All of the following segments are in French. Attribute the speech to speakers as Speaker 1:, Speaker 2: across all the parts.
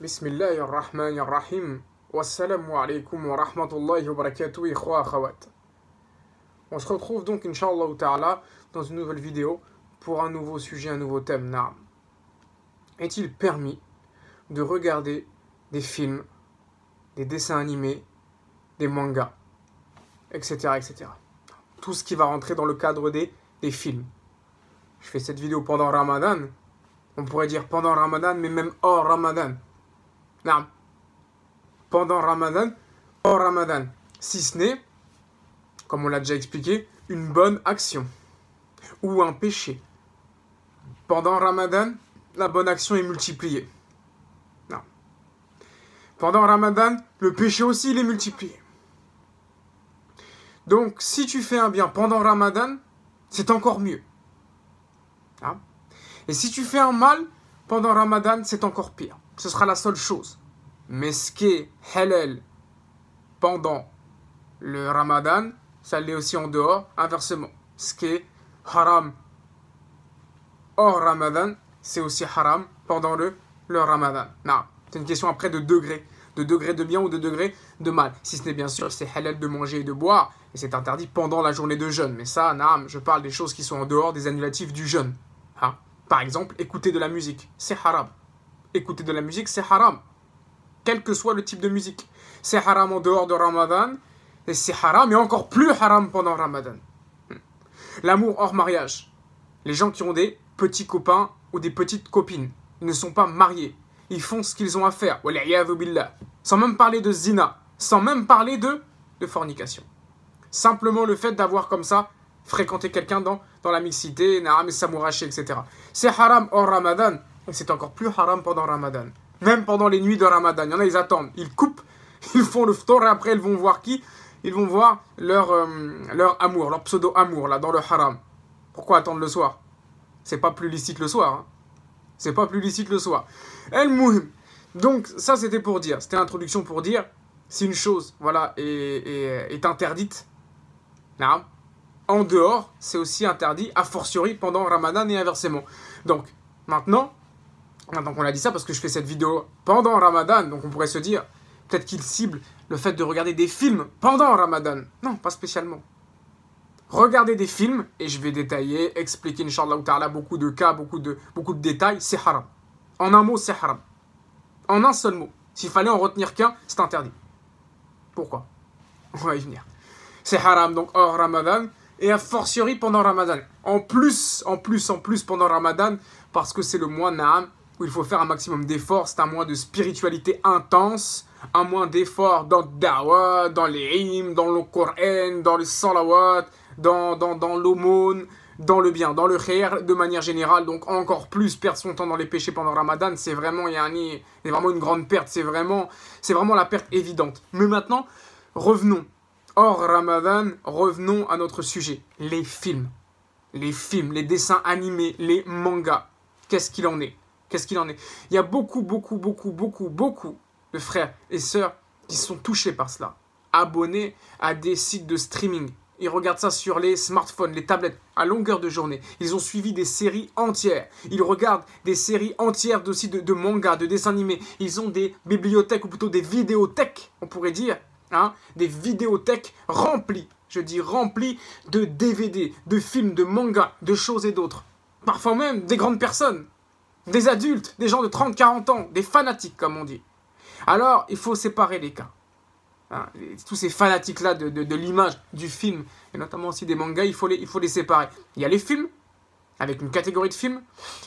Speaker 1: بسم الله الرحمن الرحيم والسلام عليكم ورحمة الله وبركاته إخوة On se retrouve donc Inch'Allah Ta'ala dans une nouvelle vidéo pour un nouveau sujet, un nouveau thème. Naam. Est-il permis de regarder des films, des dessins animés, des mangas, etc. etc. Tout ce qui va rentrer dans le cadre des, des films. Je fais cette vidéo pendant Ramadan. On pourrait dire pendant Ramadan, mais même hors Ramadan. Non. Pendant Ramadan, en Ramadan. Si ce n'est, comme on l'a déjà expliqué, une bonne action ou un péché. Pendant Ramadan, la bonne action est multipliée. Non. Pendant Ramadan, le péché aussi, est multiplié. Donc, si tu fais un bien pendant Ramadan, c'est encore mieux. Et si tu fais un mal pendant Ramadan, c'est encore pire ce sera la seule chose. Mais ce qui est halal pendant le ramadan, ça l'est aussi en dehors, inversement. Ce qui est haram hors ramadan, c'est aussi haram pendant le, le ramadan. c'est une question après de degré. De degré de bien ou de degré de mal. Si ce n'est bien sûr, c'est halal de manger et de boire, et c'est interdit pendant la journée de jeûne. Mais ça, non, je parle des choses qui sont en dehors des annulatifs du jeûne. Hein Par exemple, écouter de la musique, c'est haram écouter de la musique, c'est haram. Quel que soit le type de musique. C'est haram en dehors de Ramadan, et c'est haram, et encore plus haram pendant Ramadan. Hmm. L'amour hors mariage. Les gens qui ont des petits copains ou des petites copines, ils ne sont pas mariés. Ils font ce qu'ils ont à faire, sans même parler de zina, sans même parler de, de fornication. Simplement le fait d'avoir comme ça fréquenté quelqu'un dans, dans la mixité, naram et samouraché etc. C'est haram hors Ramadan, et c'est encore plus haram pendant Ramadan. Même pendant les nuits de Ramadan. Il y en a, ils attendent. Ils coupent, ils font le ftor et après, ils vont voir qui Ils vont voir leur, euh, leur amour, leur pseudo-amour, là, dans le haram. Pourquoi attendre le soir C'est pas plus licite le soir. Hein. C'est pas plus licite le soir. El Mouhim. Donc, ça, c'était pour dire. C'était l'introduction pour dire si une chose voilà, et est, est interdite, là, en dehors, c'est aussi interdit, a fortiori pendant Ramadan et inversement. Donc, maintenant, ah, donc on a dit ça parce que je fais cette vidéo pendant Ramadan, donc on pourrait se dire, peut-être qu'il cible le fait de regarder des films pendant Ramadan. Non, pas spécialement. Regarder des films, et je vais détailler, expliquer, Inch'Allah Ta'ala, beaucoup de cas, beaucoup de, beaucoup de détails, c'est haram. En un mot, c'est haram. En un seul mot. S'il fallait en retenir qu'un, c'est interdit. Pourquoi On va y venir. C'est haram, donc hors Ramadan, et a fortiori pendant Ramadan. En plus, en plus, en plus pendant Ramadan, parce que c'est le mois Naam où il faut faire un maximum d'efforts. C'est un mois de spiritualité intense, un mois d'efforts dans Dawa, dans les hymnes, dans le Coran, dans le Salawat, dans, dans, dans l'aumône, dans le bien, dans le khair de manière générale. Donc encore plus perdre son temps dans les péchés pendant Ramadan, c'est vraiment, vraiment une grande perte. C'est vraiment, c'est vraiment la perte évidente. Mais maintenant, revenons. Hors Ramadan, revenons à notre sujet, les films. Les films, les dessins animés, les mangas. Qu'est-ce qu'il en est Qu'est-ce qu'il en est Il y a beaucoup, beaucoup, beaucoup, beaucoup, beaucoup de frères et sœurs qui sont touchés par cela, abonnés à des sites de streaming. Ils regardent ça sur les smartphones, les tablettes, à longueur de journée. Ils ont suivi des séries entières. Ils regardent des séries entières aussi de, mangas, de dessins animés. Ils ont des bibliothèques, ou plutôt des vidéothèques, on pourrait dire, hein, des vidéothèques remplies. Je dis remplies de DVD, de films, de mangas, de choses et d'autres. Parfois même des grandes personnes des adultes, des gens de 30-40 ans, des fanatiques comme on dit. Alors il faut séparer les cas. Hein, tous ces fanatiques-là de, l'image, du film, et notamment aussi des mangas, il faut, les, il faut les séparer. Il y a les films, avec une catégorie de films,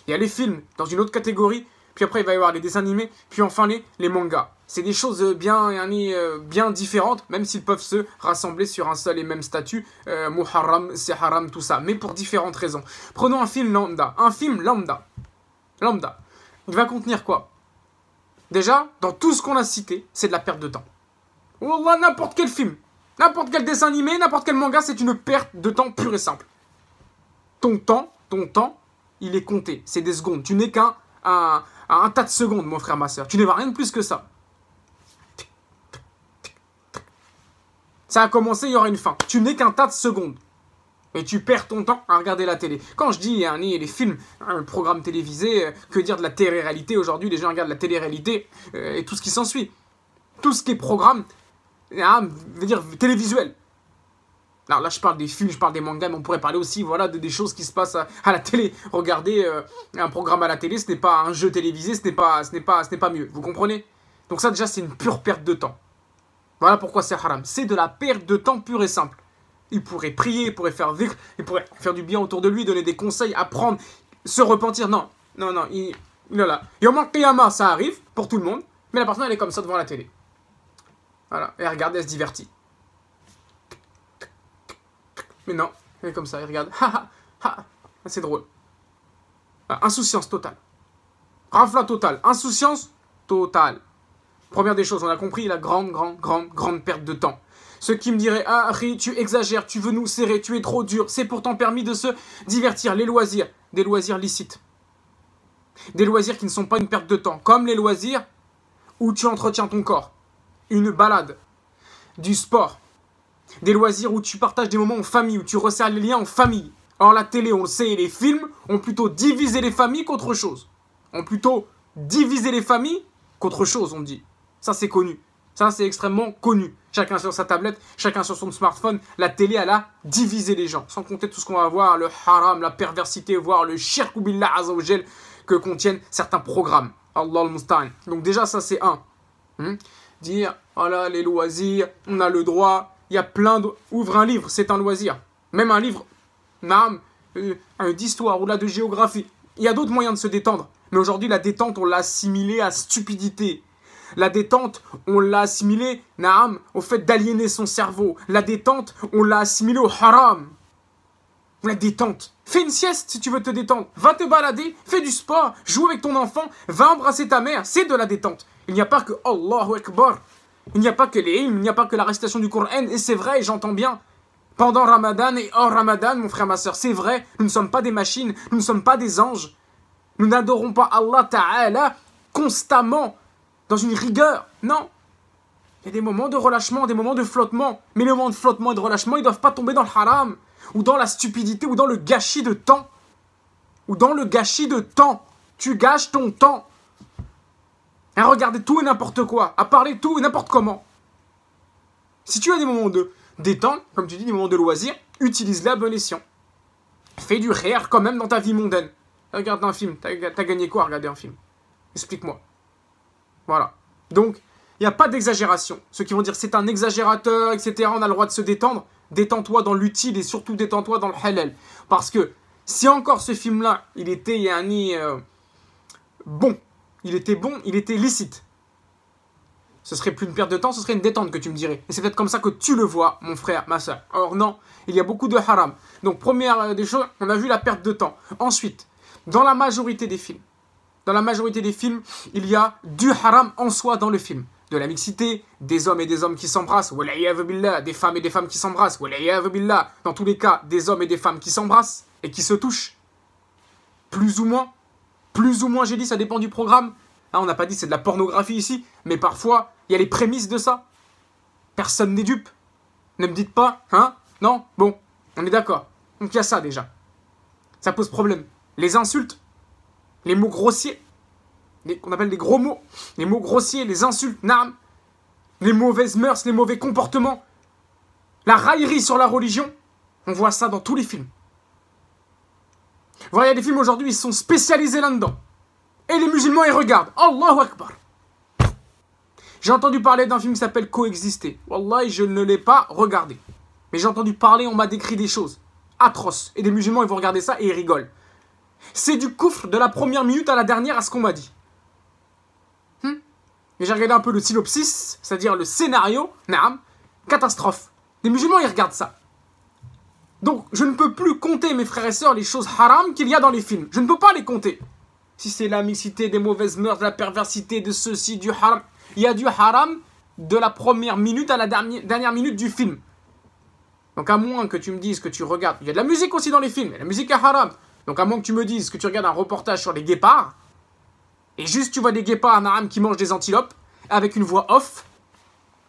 Speaker 1: il y a les films dans une autre catégorie, puis après il va y avoir les dessins animés, puis enfin les, les mangas. C'est des choses euh, bien, euh, euh, bien différentes, même s'ils peuvent se rassembler sur un seul et même statut, Muharram, Seharam, tout ça, mais pour différentes raisons. Prenons un film lambda. Un film lambda lambda, il va contenir quoi Déjà, dans tout ce qu'on a cité, c'est de la perte de temps. Wallah, n'importe quel film, n'importe quel dessin animé, n'importe quel manga, c'est une perte de temps pure et simple. Ton temps, ton temps, il est compté. C'est des secondes. Tu n'es qu'un un, tas de secondes, mon frère, ma soeur. Tu n'es rien de plus que ça. Ça a commencé, il y aura une fin. Tu n'es qu'un tas de secondes. Et tu perds ton temps à regarder la télé. Quand je dis hein, les films, un programme télévisé, euh, que dire de la télé-réalité aujourd'hui Les gens regardent la télé-réalité euh, et tout ce qui s'ensuit. Tout ce qui est programme, hein, veut dire télévisuel. Alors là, je parle des films, je parle des mangas, mais on pourrait parler aussi voilà, de, des choses qui se passent à, la télé. Regardez euh, un programme à la télé, ce n'est pas un jeu télévisé, ce n'est pas, ce pas, ce pas mieux. Vous comprenez Donc ça, déjà, c'est une pure perte de temps. Voilà pourquoi c'est haram. C'est de la perte de temps pure et simple. Il pourrait prier, il pourrait faire vivre, il pourrait faire du bien autour de lui, donner des conseils, apprendre, se repentir. Non, non, non. Il, voilà. là. au ça arrive pour tout le monde, mais la personne, elle est comme ça devant la télé. Voilà. Et elle regarde, elle se divertit. Mais non, elle est comme ça, elle regarde. Ah, c'est drôle. Ah, insouciance totale. Rafla totale. Insouciance totale. Première des choses, on a compris la grande, grande, grande, grande perte de temps. Ceux qui me diraient Ah, Ri, tu exagères, tu veux nous serrer, tu es trop dur. C'est pourtant permis de se divertir. Les loisirs, des loisirs licites. Des loisirs qui ne sont pas une perte de temps. Comme les loisirs où tu entretiens ton corps. Une balade. Du sport. Des loisirs où tu partages des moments en famille, où tu resserres les liens en famille. Or, la télé, on le sait, et les films ont plutôt divisé les familles qu'autre chose. Ont plutôt divisé les familles qu'autre chose, on dit. Ça, c'est connu. Ça, c'est extrêmement connu chacun sur sa tablette, chacun sur son smartphone. La télé, elle a divisé les gens, sans compter tout ce qu'on va voir, le haram, la perversité, voire le shirk ou billah que contiennent certains programmes. Allah al Donc déjà, ça c'est un. Hmm? Dire, voilà, oh les loisirs, on a le droit, il y a plein de... Ouvre un livre, c'est un loisir. Même un livre, euh, d'histoire ou là de géographie. Il y a d'autres moyens de se détendre. Mais aujourd'hui, la détente, on l'a assimilée à stupidité, la détente, on l'a assimilé naam, au fait d'aliéner son cerveau. La détente, on l'a assimilé au haram. La détente. Fais une sieste si tu veux te détendre. Va te balader, fais du sport, joue avec ton enfant, va embrasser ta mère. C'est de la détente. Il n'y a pas que Allahu Akbar. Il n'y a pas que les il n'y a pas que la récitation du Coran. Et c'est vrai, j'entends bien. Pendant Ramadan et hors Ramadan, mon frère, ma soeur, c'est vrai, nous ne sommes pas des machines, nous ne sommes pas des anges. Nous n'adorons pas Allah Ta'ala constamment dans une rigueur. Non. Il y a des moments de relâchement, des moments de flottement. Mais les moments de flottement et de relâchement, ils ne doivent pas tomber dans le haram, ou dans la stupidité, ou dans le gâchis de temps. Ou dans le gâchis de temps. Tu gâches ton temps à regarder tout et n'importe quoi, à parler tout et n'importe comment. Si tu as des moments de détente, comme tu dis, des moments de loisir, utilise-les à Fais du rire quand même dans ta vie mondaine. Regarde un film, t'as gagné quoi à regarder un film Explique-moi. Voilà. Donc, il n'y a pas d'exagération. Ceux qui vont dire c'est un exagérateur, etc., on a le droit de se détendre. Détends-toi dans l'utile et surtout détends-toi dans le halal. Parce que si encore ce film-là, il était yani, euh, bon, il était bon, il était licite, ce serait plus une perte de temps, ce serait une détente que tu me dirais. Et c'est peut-être comme ça que tu le vois, mon frère, ma soeur. Or non, il y a beaucoup de haram. Donc première euh, des choses, on a vu la perte de temps. Ensuite, dans la majorité des films, dans la majorité des films, il y a du haram en soi dans le film. De la mixité, des hommes et des hommes qui s'embrassent, des femmes et des femmes qui s'embrassent, dans tous les cas, des hommes et des femmes qui s'embrassent et qui se touchent. Plus ou moins. Plus ou moins, j'ai dit, ça dépend du programme. Hein, on n'a pas dit c'est de la pornographie ici, mais parfois, il y a les prémices de ça. Personne n'est dupe. Ne me dites pas, hein Non Bon, on est d'accord. Donc il y a ça déjà. Ça pose problème. Les insultes, les mots grossiers, qu'on appelle les gros mots, les mots grossiers, les insultes, narmes, les mauvaises mœurs, les mauvais comportements, la raillerie sur la religion. On voit ça dans tous les films. voyez, il y a des films aujourd'hui, ils sont spécialisés là-dedans. Et les musulmans, ils regardent. Allahu Akbar. J'ai entendu parler d'un film qui s'appelle Coexister. Wallah, je ne l'ai pas regardé. Mais j'ai entendu parler, on m'a décrit des choses atroces. Et des musulmans, ils vont regarder ça et ils rigolent. C'est du coufre de la première minute à la dernière à ce qu'on m'a dit mais j'ai regardé un peu le synopsis, c'est-à-dire le scénario, naam, catastrophe. Les musulmans, ils regardent ça. Donc, je ne peux plus compter, mes frères et sœurs, les choses haram qu'il y a dans les films. Je ne peux pas les compter. Si c'est la mixité, des mauvaises mœurs, de la perversité, de ceci, du haram. Il y a du haram de la première minute à la dernière minute du film. Donc, à moins que tu me dises que tu regardes. Il y a de la musique aussi dans les films, la musique est haram. Donc, à moins que tu me dises que tu regardes un reportage sur les guépards, et juste tu vois des guépards Naam qui mangent des antilopes avec une voix off,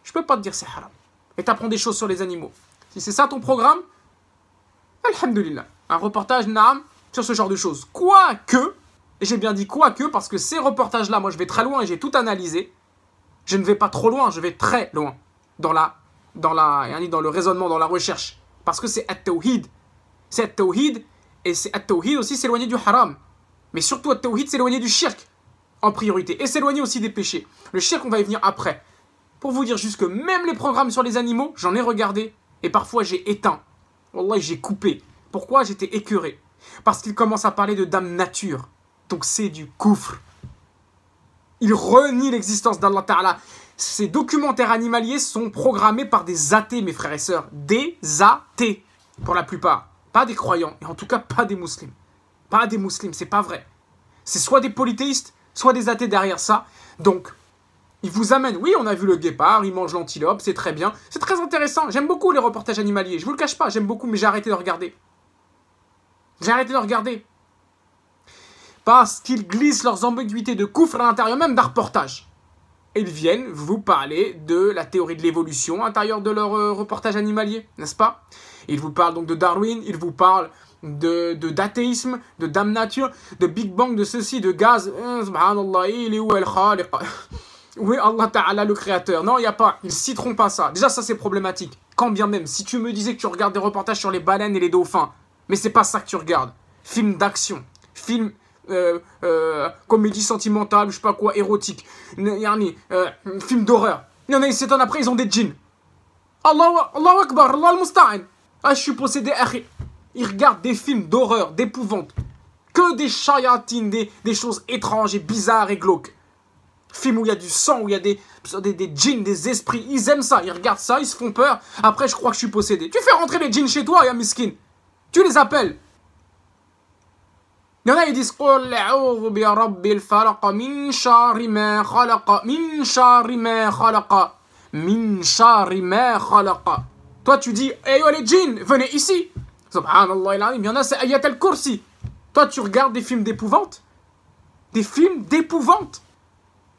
Speaker 1: je peux pas te dire c'est haram. Et t'apprends des choses sur les animaux. Si c'est ça ton programme, Alhamdulillah. Un reportage Naam sur ce genre de choses. Quoique, et j'ai bien dit quoique parce que ces reportages-là, moi je vais très loin et j'ai tout analysé. Je ne vais pas trop loin, je vais très loin dans la dans la dans le raisonnement, dans la recherche parce que c'est at-tawhid. C'est at-tawhid et c'est at-tawhid aussi s'éloigner du haram. Mais surtout at-tawhid s'éloigner du shirk en priorité et s'éloigner aussi des péchés. Le chien on va y venir après. Pour vous dire juste que même les programmes sur les animaux, j'en ai regardé et parfois j'ai éteint. Wallah, j'ai coupé. Pourquoi J'étais écœuré. Parce qu'il commence à parler de dame nature. Donc c'est du coufre. Il renie l'existence d'Allah Ta'ala. Ces documentaires animaliers sont programmés par des athées, mes frères et sœurs. Des athées, pour la plupart. Pas des croyants, et en tout cas pas des musulmans. Pas des musulmans, c'est pas vrai. C'est soit des polythéistes, soit des athées derrière ça. Donc, ils vous amènent, oui, on a vu le guépard, il mangent l'antilope, c'est très bien. C'est très intéressant, j'aime beaucoup les reportages animaliers, je vous le cache pas, j'aime beaucoup, mais j'ai arrêté de regarder. J'ai arrêté de regarder. Parce qu'ils glissent leurs ambiguïtés de coufre à l'intérieur même d'un reportage. Ils viennent vous parler de la théorie de l'évolution à l'intérieur de leur euh, reportage animalier, n'est-ce pas Ils vous parlent donc de Darwin, ils vous parlent de, d'athéisme, de dame nature, de Big Bang, de ceci, de gaz. Eh, subhanallah, il est où Khaliq Oui, Allah Ta'ala, le créateur. Non, il n'y a pas. Ils citeront pas ça. Déjà, ça, c'est problématique. Quand bien même, si tu me disais que tu regardes des reportages sur les baleines et les dauphins, mais c'est pas ça que tu regardes. Film d'action, film euh, euh, comédie sentimentale, je sais pas quoi, érotique, yani, euh, film d'horreur. Il y en a, ils s'étonnent après, ils ont des jeans. Allahu Allah Akbar, Allah mustain Ah, je suis possédé, ils regardent des films d'horreur, d'épouvante. Que des chayatines, des, choses étranges et bizarres et glauques. Films où il y a du sang, où il y a des, des, des djinns, des esprits. Ils aiment ça, ils regardent ça, ils se font peur. Après, je crois que je suis possédé. Tu fais rentrer les djinns chez toi, Yamiskin. Tu les appelles. Il y en a, ils disent Toi, tu dis Hey, eh les djinns, venez ici. Subhanallah il y en a, c'est Ayat al-Kursi. Toi, tu regardes des films d'épouvante Des films d'épouvante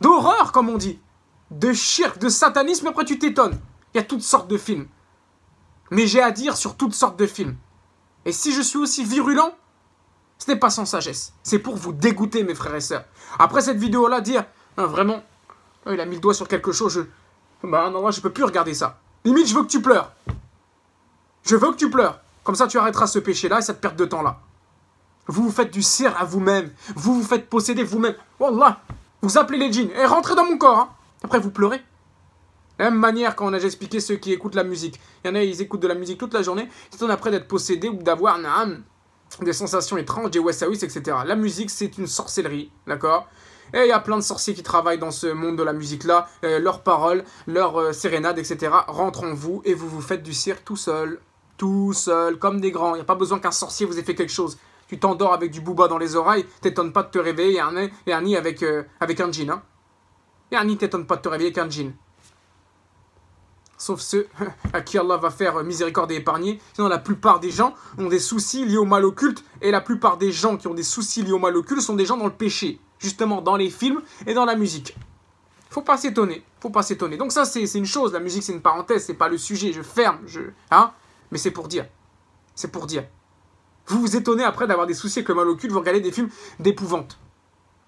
Speaker 1: D'horreur, comme on dit. De shirk, de satanisme, après tu t'étonnes. Il y a toutes sortes de films. Mais j'ai à dire sur toutes sortes de films. Et si je suis aussi virulent, ce n'est pas sans sagesse. C'est pour vous dégoûter, mes frères et sœurs. Après cette vidéo-là, dire ah, vraiment, il a mis le doigt sur quelque chose, je. Bah non, moi je peux plus regarder ça. Limite, je veux que tu pleures. Je veux que tu pleures. Comme ça, tu arrêteras ce péché-là et cette perte de temps-là. Vous vous faites du cir à vous-même. Vous vous faites posséder vous-même. Wallah Vous appelez les djinns et rentrez dans mon corps. Hein. Après, vous pleurez. même manière, quand on a expliqué ceux qui écoutent la musique, il y en a, ils écoutent de la musique toute la journée, ils sont après d'être possédés ou d'avoir des sensations étranges, des wassawis, etc. La musique, c'est une sorcellerie, d'accord Et il y a plein de sorciers qui travaillent dans ce monde de la musique-là. Euh, leurs paroles, leurs euh, sérénades, etc. rentrent en vous et vous vous faites du cir tout seul tout seul, comme des grands. Il n'y a pas besoin qu'un sorcier vous ait fait quelque chose. Tu t'endors avec du booba dans les oreilles, t'étonnes pas de te réveiller et un, et un nid avec, euh, avec un jean. Hein. Et un nid pas de te réveiller avec un jean. Sauf ceux à qui Allah va faire euh, miséricorde et épargner. Sinon, la plupart des gens ont des soucis liés au mal occulte. Et la plupart des gens qui ont des soucis liés au mal occulte sont des gens dans le péché. Justement, dans les films et dans la musique. Faut pas s'étonner. Faut pas s'étonner. Donc ça, c'est une chose. La musique, c'est une parenthèse. C'est pas le sujet. Je ferme. Je, hein mais c'est pour dire. C'est pour dire. Vous vous étonnez après d'avoir des soucis comme le mal au cul, vous regardez des films d'épouvante.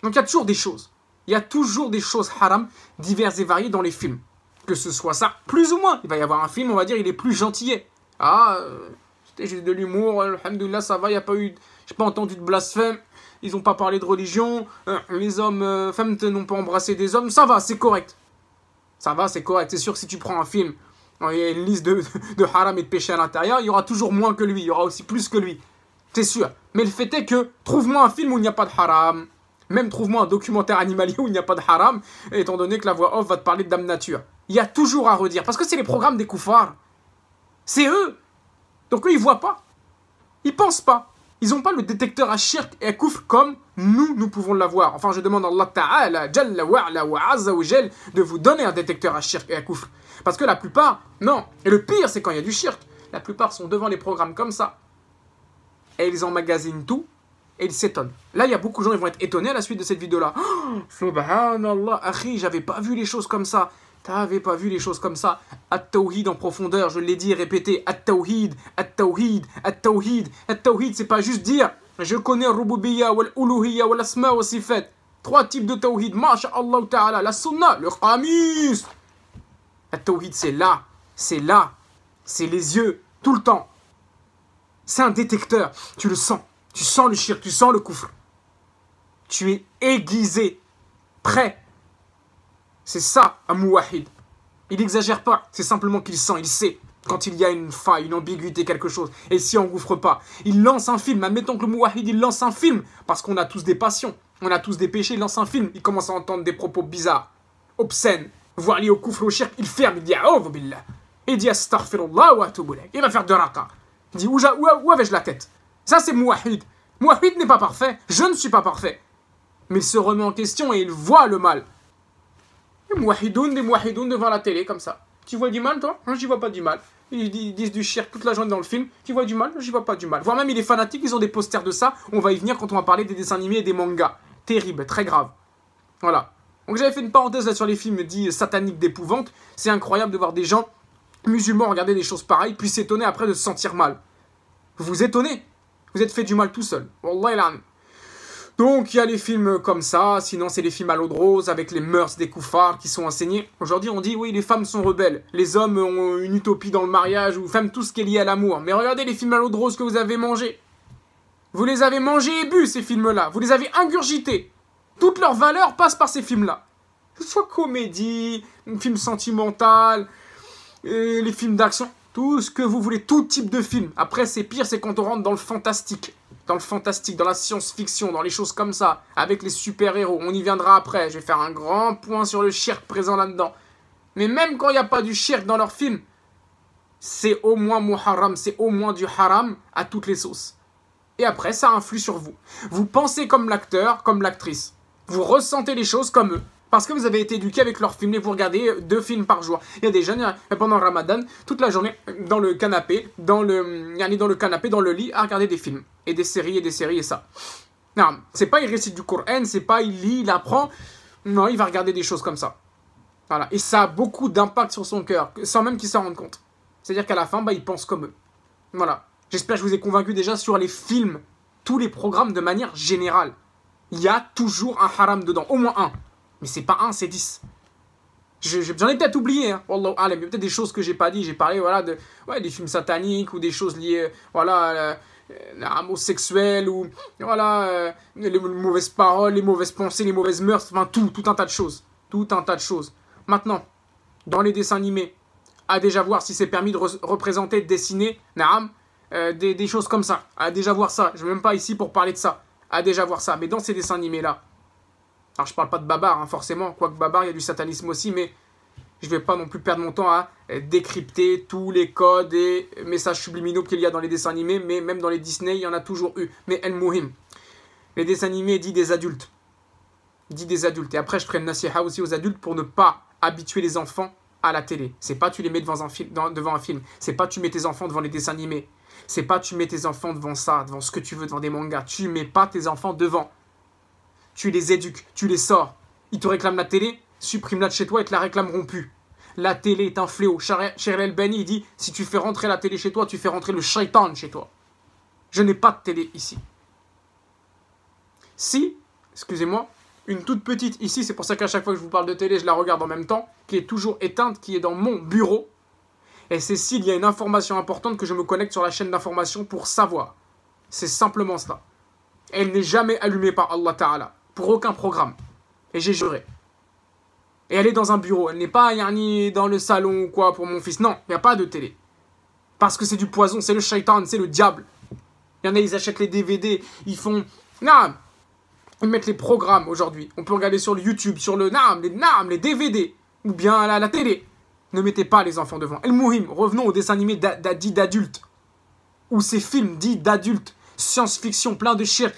Speaker 1: Donc il y a toujours des choses. Il y a toujours des choses haram, diverses et variées dans les films. Que ce soit ça, plus ou moins. Il va y avoir un film, on va dire, il est plus gentillet. Ah, euh, c'était juste de l'humour, alhamdoulilah, ça va, il n'y a pas eu... J'ai pas entendu de blasphème, ils n'ont pas parlé de religion, euh, les hommes, euh, femmes n'ont pas embrassé des hommes, ça va, c'est correct. Ça va, c'est correct. C'est sûr que si tu prends un film il y a une liste de, haram et de péché à l'intérieur, il y aura toujours moins que lui, il y aura aussi plus que lui. C'est sûr. Mais le fait est que trouve-moi un film où il n'y a pas de haram. Même trouve-moi un documentaire animalier où il n'y a pas de haram, étant donné que la voix off va te parler de dame nature. Il y a toujours à redire. Parce que c'est les programmes des koufars. C'est eux. Donc eux, ils voient pas. Ils pensent pas ils n'ont pas le détecteur à shirk et à kufr comme nous, nous pouvons l'avoir. Enfin, je demande à Allah Ta'ala, Jalla wa'ala wa azza de vous donner un détecteur à shirk et à kufr. Parce que la plupart, non. Et le pire, c'est quand il y a du shirk. La plupart sont devant les programmes comme ça. Et ils emmagasinent tout. Et ils s'étonnent. Là, il y a beaucoup de gens qui vont être étonnés à la suite de cette vidéo-là. Oh, subhanallah, j'avais pas vu les choses comme ça. T'avais pas vu les choses comme ça At-Tawhid en profondeur, je l'ai dit et répété. At-Tawhid, At-Tawhid, At-Tawhid. At-Tawhid, c'est pas juste dire je connais Rububiya, wal Uluhiya, wal Asma aussi fait. Trois types de Tawhid, Masha'Allah Ta'ala. La Sunna, le Khamis. At-Tawhid, c'est là, c'est là, c'est les yeux, tout le temps. C'est un détecteur, tu le sens. Tu sens le shirk, tu sens le coufre. Tu es aiguisé, prêt c'est ça, un mouahid. Il n'exagère pas, c'est simplement qu'il sent, il sait quand il y a une faille, une ambiguïté, quelque chose, et si on engouffre pas. Il lance un film, admettons que le mouahid, il lance un film, parce qu'on a tous des passions, on a tous des péchés, il lance un film, il commence à entendre des propos bizarres, obscènes, voire liés au koufr, au shirk, il ferme, il dit « Oh, billah !» Il dit « Astaghfirullah wa Il va faire de raqa. Il dit « Où, où avais-je la tête ?» Ça, c'est mouahid. Mouahid n'est pas parfait, je ne suis pas parfait. Mais il se remet en question et il voit le mal. Des mouahidoun, des mouahidoun devant la télé, comme ça. Tu vois du mal, toi Moi, hein, j'y vois pas du mal. Ils disent du shirk toute la journée dans le film. Tu vois du mal J'y vois pas du mal. Voire même, il est fanatique, ils ont des posters de ça. On va y venir quand on va parler des dessins animés et des mangas. Terrible, très grave. Voilà. Donc j'avais fait une parenthèse là sur les films dits sataniques d'épouvante. C'est incroyable de voir des gens musulmans regarder des choses pareilles, puis s'étonner après de se sentir mal. Vous vous étonnez Vous êtes fait du mal tout seul. Wallah donc il y a les films comme ça, sinon c'est les films à l'eau de rose avec les mœurs des couffards qui sont enseignés. Aujourd'hui on dit oui les femmes sont rebelles, les hommes ont une utopie dans le mariage ou femmes tout ce qui est lié à l'amour. Mais regardez les films à l'eau de rose que vous avez mangés. Vous les avez mangés et bu ces films-là, vous les avez ingurgités. Toute leur valeur passe par ces films-là. Que ce soit comédie, film sentimental, euh, les films d'action, tout ce que vous voulez, tout type de film. Après c'est pire c'est quand on rentre dans le fantastique dans le fantastique, dans la science-fiction, dans les choses comme ça, avec les super-héros. On y viendra après. Je vais faire un grand point sur le shirk présent là-dedans. Mais même quand il n'y a pas du shirk dans leur film, c'est au moins muharram, c'est au moins du haram à toutes les sauces. Et après, ça influe sur vous. Vous pensez comme l'acteur, comme l'actrice. Vous ressentez les choses comme eux parce que vous avez été éduqué avec leurs films et vous regardez deux films par jour. Il y a des jeunes, euh, pendant le Ramadan, toute la journée, euh, dans le canapé, dans le, euh, dans le canapé, dans le lit, à regarder des films et des séries et des séries et ça. Non, c'est pas il récite du Coran, c'est pas il lit, il apprend. Non, il va regarder des choses comme ça. Voilà. Et ça a beaucoup d'impact sur son cœur, sans même qu'il s'en rende compte. C'est-à-dire qu'à la fin, bah, il pense comme eux. Voilà. J'espère que je vous ai convaincu déjà sur les films, tous les programmes de manière générale. Il y a toujours un haram dedans, au moins un. Mais c'est pas 1, c'est 10. J'en ai peut-être oublié, hein. il y a peut-être des choses que j'ai pas dit. J'ai parlé, voilà, des films sataniques ou des choses liées, voilà, à la, ou voilà euh, les mauvaises paroles, les mauvaises pensées, les mauvaises mœurs, enfin tout, tout un tas de choses, tout un tas de choses. Maintenant, dans les dessins animés, à déjà voir si c'est permis de représenter, de dessiner, naam, euh, des, choses comme ça, à déjà voir ça. Je vais même pas ici pour parler de ça, à déjà voir ça. Mais dans ces dessins animés là, alors je parle pas de Babar, hein, forcément, quoique Babar, il y a du satanisme aussi, mais je vais pas non plus perdre mon temps à eh, décrypter tous les codes et messages subliminaux qu'il y a dans les dessins animés, mais même dans les Disney, il y en a toujours eu. Mais El Muhim. les dessins animés dit des adultes. Dit des adultes. Et après, je ferai une nasiha aussi aux adultes pour ne pas habituer les enfants à la télé. C'est pas tu les mets devant un, film, devant un film. C'est pas tu mets tes enfants devant les dessins animés. C'est pas tu mets tes enfants devant ça, devant ce que tu veux, devant des mangas. Tu mets pas tes enfants devant. Tu les éduques, tu les sors. Ils te réclament la télé, supprime-la de chez toi et te la réclameront plus. La télé est un fléau. Cheryl el il dit si tu fais rentrer la télé chez toi, tu fais rentrer le shaitan chez toi. Je n'ai pas de télé ici. Si, excusez-moi, une toute petite ici, c'est pour ça qu'à chaque fois que je vous parle de télé, je la regarde en même temps, qui est toujours éteinte, qui est dans mon bureau. Et c'est s'il y a une information importante que je me connecte sur la chaîne d'information pour savoir. C'est simplement cela. Elle n'est jamais allumée par Allah Ta'ala pour aucun programme. Et j'ai juré. Et elle est dans un bureau. Elle n'est pas ni dans le salon ou quoi pour mon fils. Non, il n'y a pas de télé. Parce que c'est du poison, c'est le shaitan, c'est le diable. Il y en a, ils achètent les DVD, ils font. Naam Ils mettent les programmes aujourd'hui. On peut regarder sur le YouTube, sur le NAM, les NAM, les DVD. Ou bien la, télé. Ne mettez pas les enfants devant. El Mouhim, revenons au dessin animé d'adultes. Ou ces films dits d'adultes science-fiction, plein de shirk,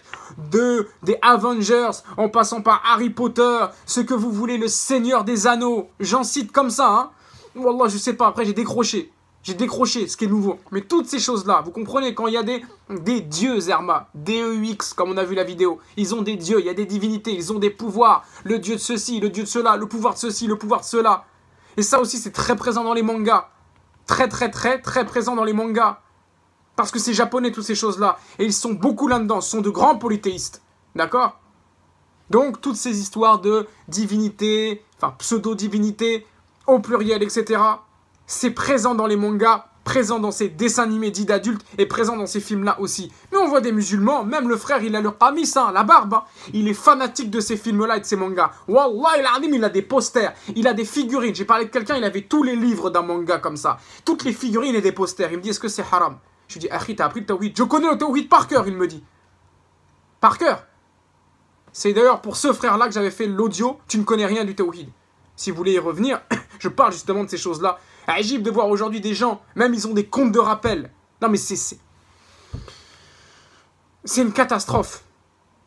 Speaker 1: de, des Avengers, en passant par Harry Potter, ce que vous voulez, le Seigneur des Anneaux. J'en cite comme ça, hein. Wallah, je sais pas, après j'ai décroché. J'ai décroché, ce qui est nouveau. Mais toutes ces choses-là, vous comprenez, quand il y a des, des dieux, Zerma, d e comme on a vu la vidéo, ils ont des dieux, il y a des divinités, ils ont des pouvoirs. Le dieu de ceci, le dieu de cela, le pouvoir de ceci, le pouvoir de cela. Et ça aussi, c'est très présent dans les mangas. Très, très, très, très présent dans les mangas. Parce que c'est japonais, toutes ces choses-là, et ils sont beaucoup là-dedans, sont de grands polythéistes. D'accord Donc, toutes ces histoires de divinité, enfin pseudo-divinité, au pluriel, etc., c'est présent dans les mangas, présent dans ces dessins animés dits d'adultes, et présent dans ces films-là aussi. Mais on voit des musulmans, même le frère, il a le qamis, hein, la barbe, hein. il est fanatique de ces films-là et de ces mangas. Wallah, il a, il a des posters, il a des figurines. J'ai parlé de quelqu'un, il avait tous les livres d'un manga comme ça. Toutes les figurines et des posters. Il me dit, est-ce que c'est haram je lui dis, Akhi, t'as appris le tawhid. Je connais le tawhid par cœur, il me dit. Par cœur. C'est d'ailleurs pour ce frère-là que j'avais fait l'audio Tu ne connais rien du tawhid. Si vous voulez y revenir, je parle justement de ces choses-là. Égypte de voir aujourd'hui des gens, même ils ont des comptes de rappel. Non mais c'est... C'est une catastrophe.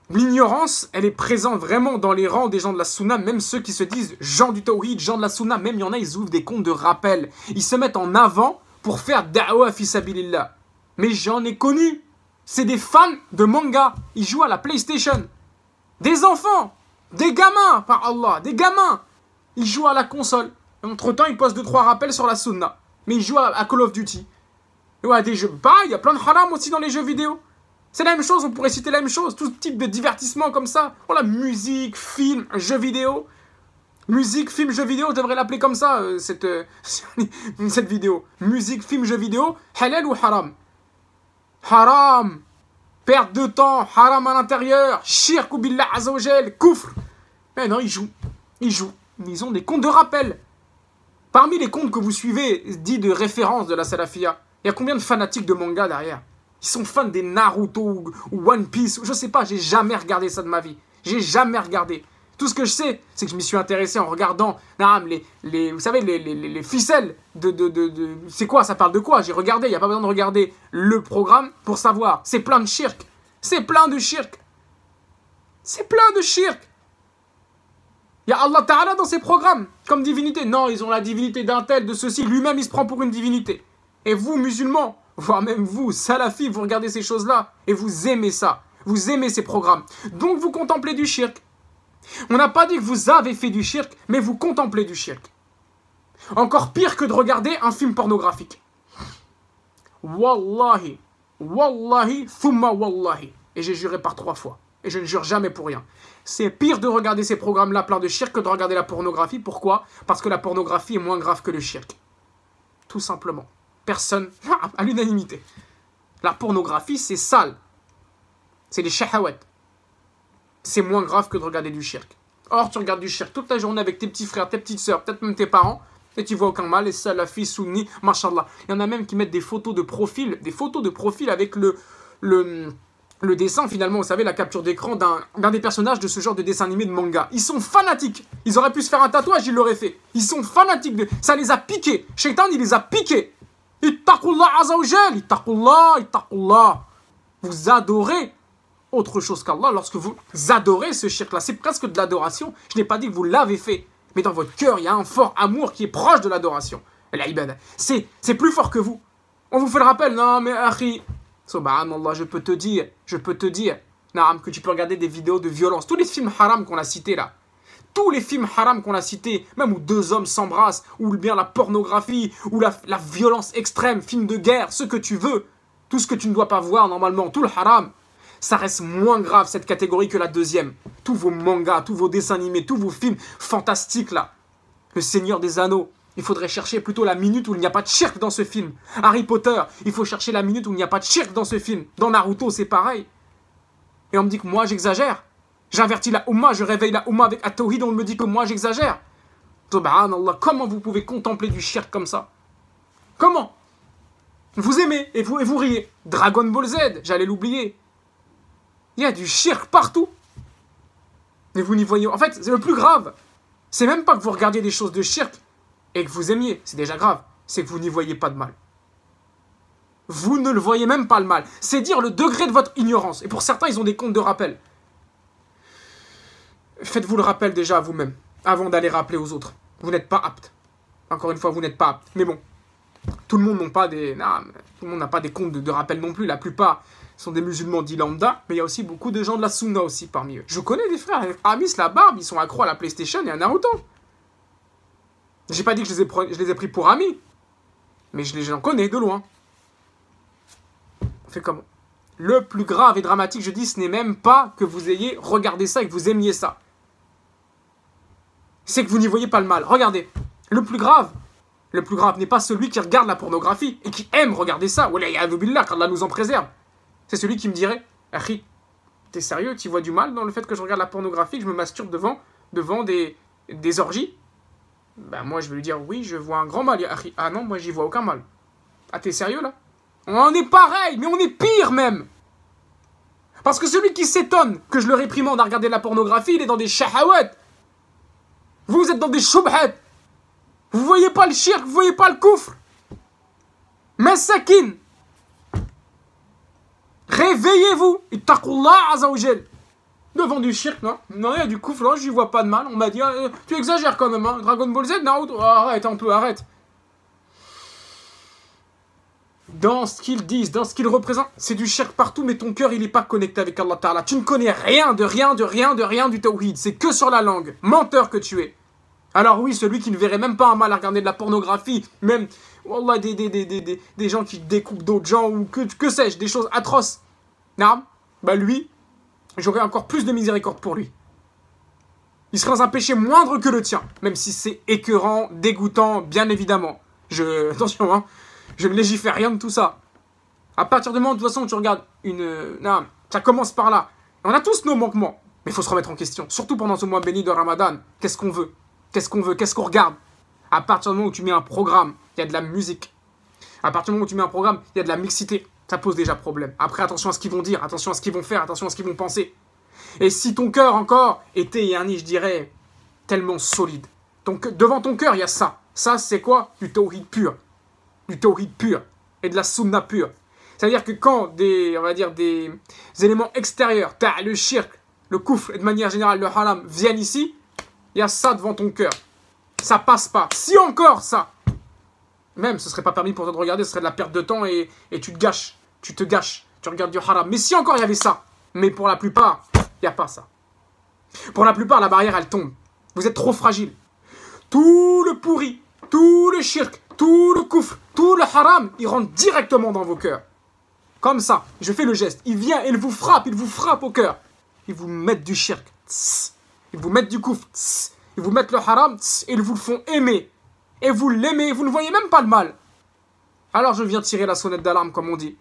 Speaker 1: L'ignorance, elle est présente vraiment dans les rangs des gens de la Sunna, même ceux qui se disent gens du Tawhid, gens de la Sunna, même il y en a, ils ouvrent des comptes de rappel. Ils se mettent en avant pour faire da'wa mais j'en ai connu. C'est des fans de manga. Ils jouent à la PlayStation. Des enfants. Des gamins, par Allah. Des gamins. Ils jouent à la console. Entre-temps, ils posent 2-3 rappels sur la sunna. Mais ils jouent à, Call of Duty. Et des jeux... Bah, il y a plein de haram aussi dans les jeux vidéo. C'est la même chose, on pourrait citer la même chose. Tout type de divertissement comme ça. Oh la musique, film, jeux vidéo. Musique, film, jeux vidéo, je devrais l'appeler comme ça, euh, cette, euh, cette vidéo. Musique, film, jeux vidéo, halal ou haram haram. Perte de temps, haram à l'intérieur, shirk ou billah azawajel, Mais non, ils jouent. Ils jouent. Ils ont des comptes de rappel. Parmi les comptes que vous suivez, dits de référence de la Salafia, il y a combien de fanatiques de manga derrière Ils sont fans des Naruto ou One Piece, ou je sais pas, j'ai jamais regardé ça de ma vie. J'ai jamais regardé. Tout ce que je sais, c'est que je m'y suis intéressé en regardant, les, les, vous savez, les, ficelles de... c'est quoi Ça parle de quoi J'ai regardé, il n'y a pas besoin de regarder le programme pour savoir. C'est plein de shirk. C'est plein de shirk. C'est plein de shirk. Il y a Allah Ta'ala dans ces programmes, comme divinité. Non, ils ont la divinité d'un tel, de ceci. Lui-même, il se prend pour une divinité. Et vous, musulmans, voire même vous, salafis, vous regardez ces choses-là et vous aimez ça. Vous aimez ces programmes. Donc, vous contemplez du shirk. On n'a pas dit que vous avez fait du shirk, mais vous contemplez du shirk. Encore pire que de regarder un film pornographique. Wallahi, wallahi, thumma wallahi. Et j'ai juré par trois fois. Et je ne jure jamais pour rien. C'est pire de regarder ces programmes-là plein de shirk que de regarder la pornographie. Pourquoi Parce que la pornographie est moins grave que le shirk. Tout simplement. Personne, à l'unanimité. La pornographie, c'est sale. C'est des c'est moins grave que de regarder du shirk. Or, tu regardes du shirk toute la journée avec tes petits frères, tes petites sœurs, peut-être même tes parents, et tu vois aucun mal, et ça, la fille souni, machallah. Il y en a même qui mettent des photos de profil, des photos de profil avec le, le, le dessin, finalement, vous savez, la capture d'écran d'un des personnages de ce genre de dessin animé de manga. Ils sont fanatiques. Ils auraient pu se faire un tatouage, ils l'auraient fait. Ils sont fanatiques. De, ça les a piqués. Shaitan, il les a piqués. Ittaqullah Il ittaqullah, ittaqullah. Vous adorez autre chose qu'Allah lorsque vous adorez ce shirk-là. C'est presque de l'adoration. Je n'ai pas dit que vous l'avez fait. Mais dans votre cœur, il y a un fort amour qui est proche de l'adoration. C'est plus fort que vous. On vous fait le rappel. Non, mais Akhi, Allah je peux te dire, je peux te dire, Naam, que tu peux regarder des vidéos de violence. Tous les films haram qu'on a cités là, tous les films haram qu'on a cités, même où deux hommes s'embrassent, ou bien la pornographie, ou la, la, violence extrême, film de guerre, ce que tu veux, tout ce que tu ne dois pas voir normalement, tout le haram, ça reste moins grave cette catégorie que la deuxième. Tous vos mangas, tous vos dessins animés, tous vos films fantastiques là. Le Seigneur des Anneaux, il faudrait chercher plutôt la minute où il n'y a pas de shirk dans ce film. Harry Potter, il faut chercher la minute où il n'y a pas de shirk dans ce film. Dans Naruto, c'est pareil. Et on me dit que moi, j'exagère. J'avertis la Uma, je réveille la umma avec Atohid, on me dit que moi, j'exagère. Allah, comment vous pouvez contempler du shirk comme ça Comment Vous aimez et vous, et vous riez. Dragon Ball Z, j'allais l'oublier. Il y a du shirk partout. Mais vous n'y voyez. En fait, c'est le plus grave. C'est même pas que vous regardiez des choses de shirk et que vous aimiez. C'est déjà grave. C'est que vous n'y voyez pas de mal. Vous ne le voyez même pas le mal. C'est dire le degré de votre ignorance. Et pour certains, ils ont des comptes de rappel. Faites-vous le rappel déjà à vous-même, avant d'aller rappeler aux autres. Vous n'êtes pas apte. Encore une fois, vous n'êtes pas apte. Mais bon, tout le monde n'a pas des, Non, ah, tout le monde n'a pas des comptes de rappel non plus. La plupart, sont des musulmans dits lambda, mais il y a aussi beaucoup de gens de la Sunna aussi parmi eux. Je connais des frères, Amis la barbe, ils sont accro à la PlayStation et à Naruto. J'ai pas dit que je les ai, je les ai pris pour amis, mais je les en connais de loin. On fait comment Le plus grave et dramatique, je dis, ce n'est même pas que vous ayez regardé ça et que vous aimiez ça. C'est que vous n'y voyez pas le mal. Regardez, le plus grave, le plus grave n'est pas celui qui regarde la pornographie et qui aime regarder ça. Wallah, billah, Allah nous en préserve. C'est celui qui me dirait Harry, t'es sérieux Tu vois du mal dans le fait que je regarde la pornographie, que je me masturbe devant, devant des, des orgies Ben moi, je vais lui dire Oui, je vois un grand mal, Ah non, moi, j'y vois aucun mal. Ah, t'es sérieux là On est pareil, mais on est pire même Parce que celui qui s'étonne que je le réprimande à regarder la pornographie, il est dans des shahawat Vous êtes dans des shubhat Vous voyez pas le shirk, vous voyez pas le coufre Messakin Réveillez-vous taqullah azawajel. Devant du shirk, non Non, il y a du je hein, j'y vois pas de mal. On m'a dit, euh, tu exagères quand même, hein Dragon Ball Z, Naruto, ah, arrête un hein, peu, arrête. Dans ce qu'ils disent, dans ce qu'ils représentent, c'est du shirk partout, mais ton cœur, il n'est pas connecté avec Allah Ta'ala. Tu ne connais rien de rien, de rien, de rien du tawhid. C'est que sur la langue. Menteur que tu es. Alors oui, celui qui ne verrait même pas un mal à regarder de la pornographie, même des, gens qui découpent d'autres gens ou que, que sais-je, des choses atroces. Non, bah lui, j'aurais encore plus de miséricorde pour lui. Il serait dans un péché moindre que le tien, même si c'est écœurant, dégoûtant, bien évidemment. Je, attention, hein, je ne légifère rien de tout ça. À partir du moment de toute façon, tu regardes une... Non, ça commence par là. On a tous nos manquements, mais il faut se remettre en question. Surtout pendant ce mois béni de Ramadan. Qu'est-ce qu'on veut Qu'est-ce qu'on veut Qu'est-ce qu'on regarde À partir du moment où tu mets un programme, il y a de la musique. À partir du moment où tu mets un programme, il y a de la mixité. Ça pose déjà problème. Après, attention à ce qu'ils vont dire, attention à ce qu'ils vont faire, attention à ce qu'ils vont penser. Et si ton cœur encore était, un je dirais, tellement solide. Donc devant ton cœur, il y a ça. Ça, c'est quoi Du tawhid pur. Du tawhid pur. Et de la sunna pure. C'est-à-dire que quand des, on va dire, des éléments extérieurs, le shirk, le kouf, et de manière générale le haram, viennent ici, il y a ça devant ton cœur. Ça passe pas. Si encore ça, même, ce serait pas permis pour toi de regarder, ce serait de la perte de temps et, tu te gâches. Tu te gâches. Tu regardes du haram. Mais si encore il y avait ça, mais pour la plupart, il n'y a pas ça. Pour la plupart, la barrière, elle tombe. Vous êtes trop fragile. Tout le pourri, tout le shirk, tout le kouf, tout le haram, il rentre directement dans vos cœurs. Comme ça, je fais le geste. Il vient, il vous frappe, il vous frappe au cœur. Ils vous mettent du shirk. Ils vous mettent du kouf. Ils vous mettent le haram. Ils vous le font aimer et vous l'aimez, vous ne voyez même pas le mal. Alors je viens tirer la sonnette d'alarme, comme on dit.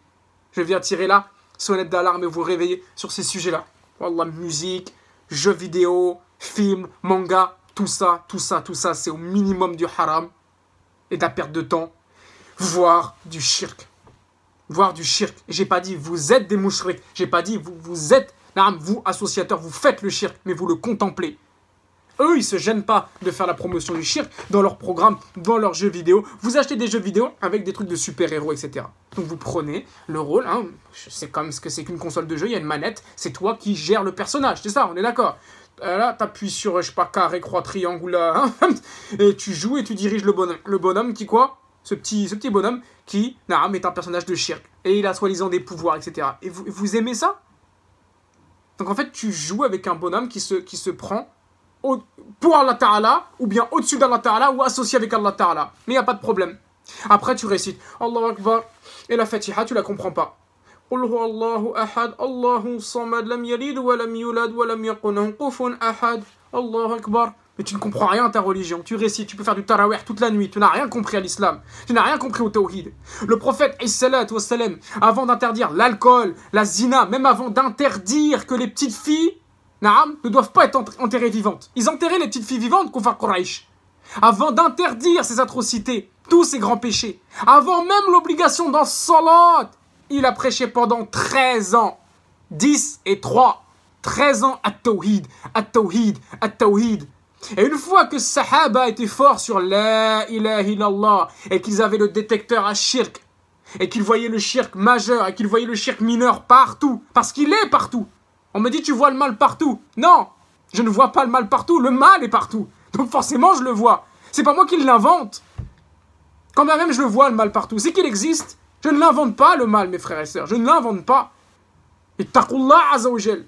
Speaker 1: Je viens tirer la sonnette d'alarme et vous réveiller sur ces sujets-là. Wallah, musique, jeux vidéo, films, manga, tout ça, tout ça, tout ça, c'est au minimum du haram et de la perte de temps, voire du shirk. voir du shirk. J'ai pas dit vous êtes des mouchriks, j'ai pas dit vous, vous êtes, vous associateurs, vous faites le shirk, mais vous le contemplez. Eux, ils se gênent pas de faire la promotion du shirk dans leur programme, dans leurs jeux vidéo. Vous achetez des jeux vidéo avec des trucs de super-héros, etc. Donc vous prenez le rôle, c'est hein. comme ce que c'est qu'une console de jeu, il y a une manette, c'est toi qui gères le personnage, c'est ça, on est d'accord euh, Là, tu appuies sur, je sais pas, carré, croix, triangle, là, hein, et tu joues et tu diriges le bonhomme. Le bonhomme qui, quoi ce petit, ce petit bonhomme qui, mais est un personnage de shirk. Et il a soi-disant des pouvoirs, etc. Et vous, aimez ça donc en fait, tu joues avec un bonhomme qui se, qui se prend pour Allah Ta'ala, ou bien au-dessus d'Allah Ta'ala, ou associé avec Allah Ta'ala. Mais il n'y a pas de problème. Après, tu récites Allah Akbar et la Fatiha, tu la comprends pas. Allahu Mais tu ne comprends rien à ta religion. Tu récites, tu peux faire du tarawih toute la nuit. Tu n'as rien compris à l'islam. Tu n'as rien compris au tawhid. Le prophète, avant d'interdire l'alcool, la zina, même avant d'interdire que les petites filles Naam, ne doivent pas être enterrés vivantes. Ils enterraient les petites filles vivantes, fait Quraysh, avant d'interdire ces atrocités, tous ces grands péchés, avant même l'obligation d'en salat. Il a prêché pendant 13 ans, 10 et 3, 13 ans à Tawhid, à Tawhid, à Tawhid. Et une fois que Sahaba était fort sur La ilaha illallah et qu'ils avaient le détecteur à shirk et qu'ils voyaient le shirk majeur et qu'ils voyaient le shirk mineur partout, parce qu'il est partout, on me dit tu vois le mal partout. Non, je ne vois pas le mal partout, le mal est partout. Donc forcément je le vois. C'est pas moi qui l'invente. Quand bien même je le vois le mal partout, c'est qu'il existe. Je ne l'invente pas le mal, mes frères et sœurs. Je ne l'invente pas. Et taqullah azawajal.